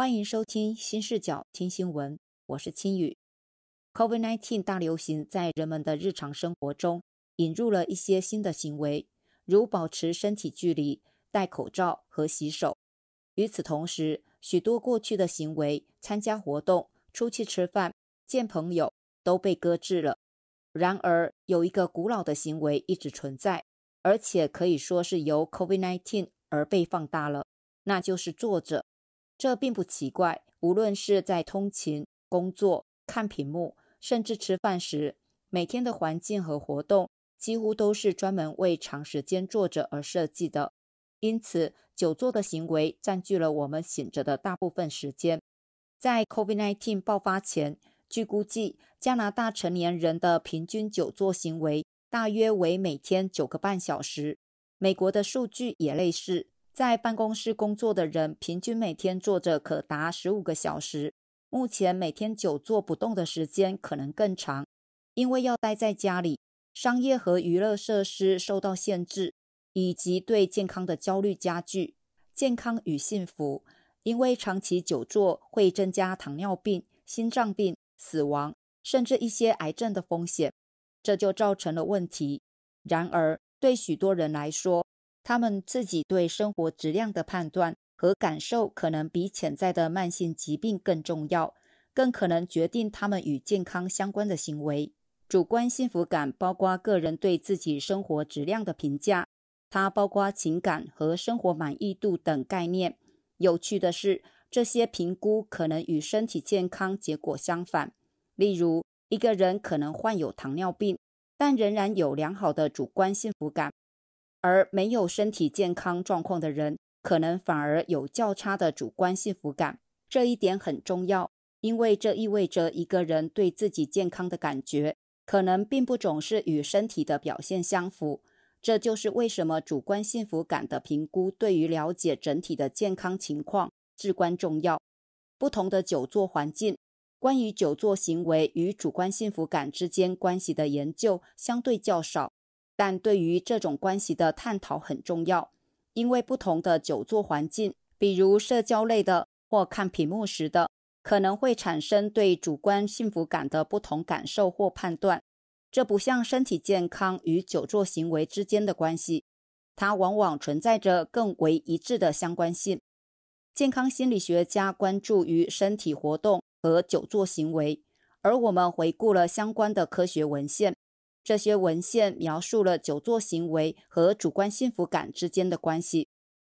欢迎收听新视角听新闻，我是青宇。Covid nineteen 大流行在人们的日常生活中引入了一些新的行为，如保持身体距离、戴口罩和洗手。与此同时，许多过去的行为，参加活动、出去吃饭、见朋友，都被搁置了。然而，有一个古老的行为一直存在，而且可以说是由 Covid nineteen 而被放大了，那就是坐着。这并不奇怪。无论是在通勤、工作、看屏幕，甚至吃饭时，每天的环境和活动几乎都是专门为长时间坐着而设计的。因此，久坐的行为占据了我们醒着的大部分时间。在 COVID-19 爆发前，据估计，加拿大成年人的平均久坐行为大约为每天九个半小时。美国的数据也类似。在办公室工作的人平均每天坐着可达十五个小时。目前每天久坐不动的时间可能更长，因为要待在家里，商业和娱乐设施受到限制，以及对健康的焦虑加剧。健康与幸福，因为长期久坐会增加糖尿病、心脏病、死亡，甚至一些癌症的风险，这就造成了问题。然而，对许多人来说，他们自己对生活质量的判断和感受，可能比潜在的慢性疾病更重要，更可能决定他们与健康相关的行为。主观幸福感包括个人对自己生活质量的评价，它包括情感和生活满意度等概念。有趣的是，这些评估可能与身体健康结果相反。例如，一个人可能患有糖尿病，但仍然有良好的主观幸福感。而没有身体健康状况的人，可能反而有较差的主观幸福感。这一点很重要，因为这意味着一个人对自己健康的感觉，可能并不总是与身体的表现相符。这就是为什么主观幸福感的评估对于了解整体的健康情况至关重要。不同的久坐环境，关于久坐行为与主观幸福感之间关系的研究相对较少。但对于这种关系的探讨很重要，因为不同的久坐环境，比如社交类的或看屏幕时的，可能会产生对主观幸福感的不同感受或判断。这不像身体健康与久坐行为之间的关系，它往往存在着更为一致的相关性。健康心理学家关注于身体活动和久坐行为，而我们回顾了相关的科学文献。这些文献描述了久坐行为和主观幸福感之间的关系。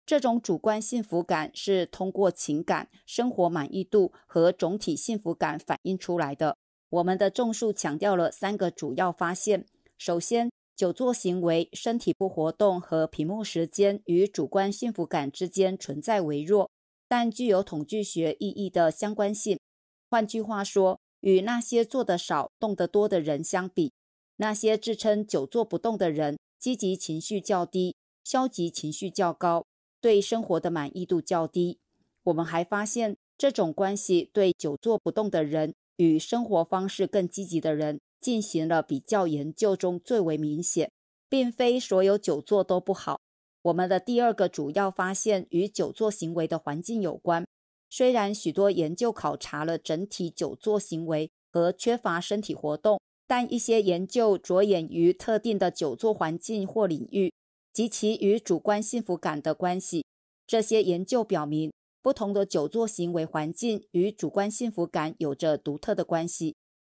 这种主观幸福感是通过情感、生活满意度和总体幸福感反映出来的。我们的综述强调了三个主要发现：首先，久坐行为、身体不活动和屏幕时间与主观幸福感之间存在微弱但具有统计学意义的相关性。换句话说，与那些坐得少、动得多的人相比，那些自称久坐不动的人，积极情绪较低，消极情绪较高，对生活的满意度较低。我们还发现，这种关系对久坐不动的人与生活方式更积极的人进行了比较研究中最为明显，并非所有久坐都不好。我们的第二个主要发现与久坐行为的环境有关。虽然许多研究考察了整体久坐行为和缺乏身体活动。但一些研究着眼于特定的久坐环境或领域及其与主观幸福感的关系。这些研究表明，不同的久坐行为环境与主观幸福感有着独特的关系。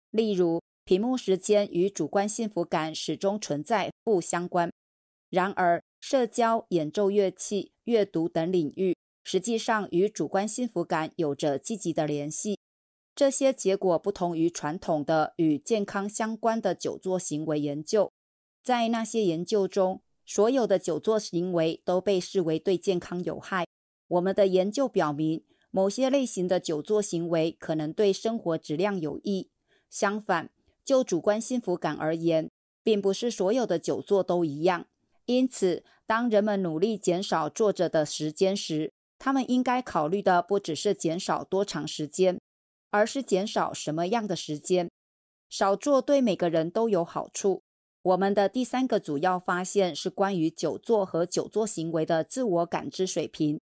例如，屏幕时间与主观幸福感始终存在负相关。然而，社交、演奏乐器、阅读等领域实际上与主观幸福感有着积极的联系。这些结果不同于传统的与健康相关的久坐行为研究，在那些研究中，所有的久坐行为都被视为对健康有害。我们的研究表明，某些类型的久坐行为可能对生活质量有益。相反，就主观幸福感而言，并不是所有的久坐都一样。因此，当人们努力减少坐着的时间时，他们应该考虑的不只是减少多长时间。而是减少什么样的时间？少做对每个人都有好处。我们的第三个主要发现是关于久坐和久坐行为的自我感知水平。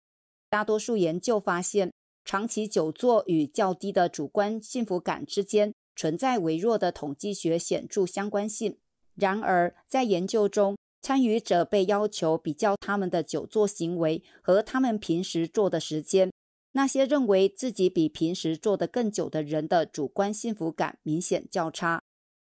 大多数研究发现，长期久坐与较低的主观幸福感之间存在微弱的统计学显著相关性。然而，在研究中，参与者被要求比较他们的久坐行为和他们平时坐的时间。那些认为自己比平时做得更久的人的主观幸福感明显较差。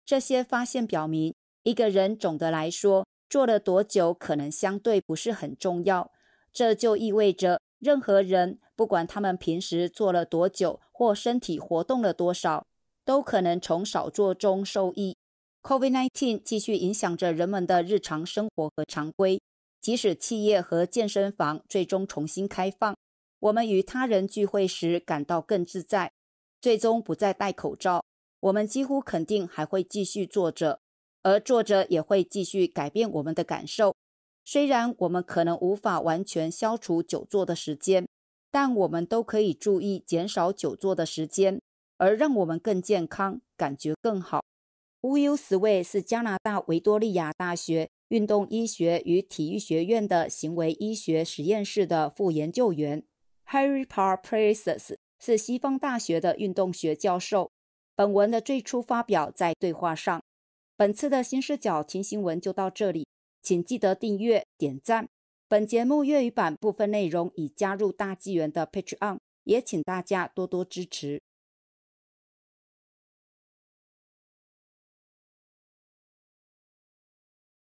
这些发现表明，一个人总的来说做了多久可能相对不是很重要。这就意味着，任何人不管他们平时做了多久或身体活动了多少，都可能从少做中受益。Covid nineteen 继续影响着人们的日常生活和常规，即使企业和健身房最终重新开放。我们与他人聚会时感到更自在，最终不再戴口罩。我们几乎肯定还会继续坐着，而坐着也会继续改变我们的感受。虽然我们可能无法完全消除久坐的时间，但我们都可以注意减少久坐的时间，而让我们更健康，感觉更好。乌尤·斯维是加拿大维多利亚大学运动医学与体育学院的行为医学实验室的副研究员。Harry Parp r e s 是西方大学的运动学教授。本文的最初发表在《对话》上。本次的新视角听新闻就到这里，请记得订阅、点赞。本节目粤语版部分内容已加入大纪元的 Patreon，也请大家多多支持。